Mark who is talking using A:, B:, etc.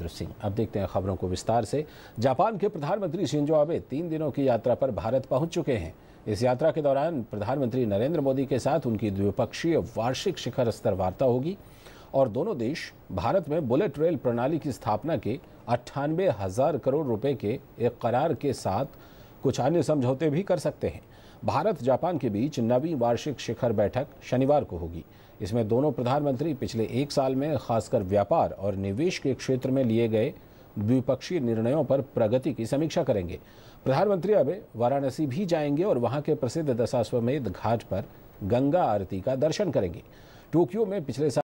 A: महेंद्र सिंह अब देखते हैं खबरों को विस्तार से जापान के प्रधानमंत्री शिंजो आबे तीन दिनों की यात्रा पर भारत पहुंच चुके हैं इस यात्रा के दौरान प्रधानमंत्री नरेंद्र मोदी के साथ उनकी द्विपक्षीय वार्षिक शिखर स्तर वार्ता होगी और दोनों देश भारत में बुलेट रेल प्रणाली की स्थापना के अट्ठानबे हज़ार करोड़ रुपए के एक करार के साथ कुछ अन्य समझौते भी कर सकते हैं भारत जापान के बीच नवी वार्षिक शिखर बैठक शनिवार को होगी इसमें दोनों प्रधानमंत्री पिछले एक साल में खासकर व्यापार और निवेश के क्षेत्र में लिए गए द्विपक्षीय निर्णयों पर प्रगति की समीक्षा करेंगे प्रधानमंत्री अब वाराणसी भी जाएंगे और वहां के प्रसिद्ध दशाश्वमेध घाट पर गंगा आरती का दर्शन करेंगे टोक्यो में पिछले साल